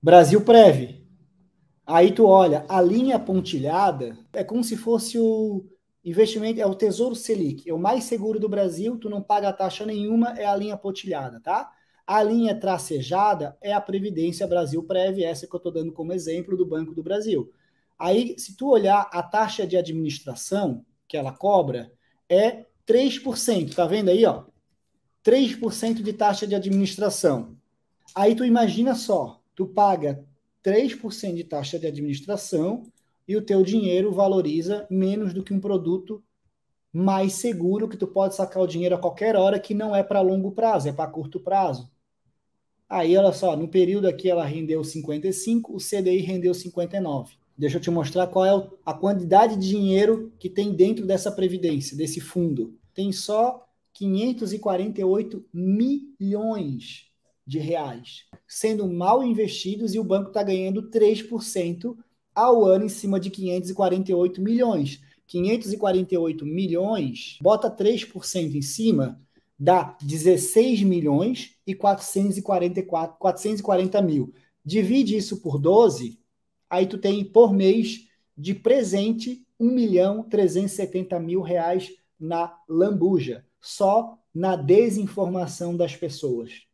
Brasil Prev. Aí tu olha, a linha pontilhada é como se fosse o investimento, é o Tesouro Selic, é o mais seguro do Brasil, tu não paga taxa nenhuma, é a linha pontilhada, tá? A linha tracejada é a Previdência Brasil Prev, essa que eu estou dando como exemplo do Banco do Brasil. Aí, se tu olhar a taxa de administração que ela cobra, é 3%, tá vendo aí, ó? 3% de taxa de administração. Aí tu imagina só, tu paga 3% de taxa de administração e o teu dinheiro valoriza menos do que um produto mais seguro que tu pode sacar o dinheiro a qualquer hora que não é para longo prazo, é para curto prazo. Aí olha só, no período aqui ela rendeu 55, o CDI rendeu 59. Deixa eu te mostrar qual é a quantidade de dinheiro que tem dentro dessa previdência, desse fundo. Tem só 548 milhões de reais, sendo mal investidos e o banco está ganhando 3% ao ano em cima de 548 milhões. 548 milhões, bota 3% em cima, dá 16 milhões e 444, 440 mil. Divide isso por 12, aí tu tem por mês de presente 1 milhão 370 mil reais na lambuja, só na desinformação das pessoas.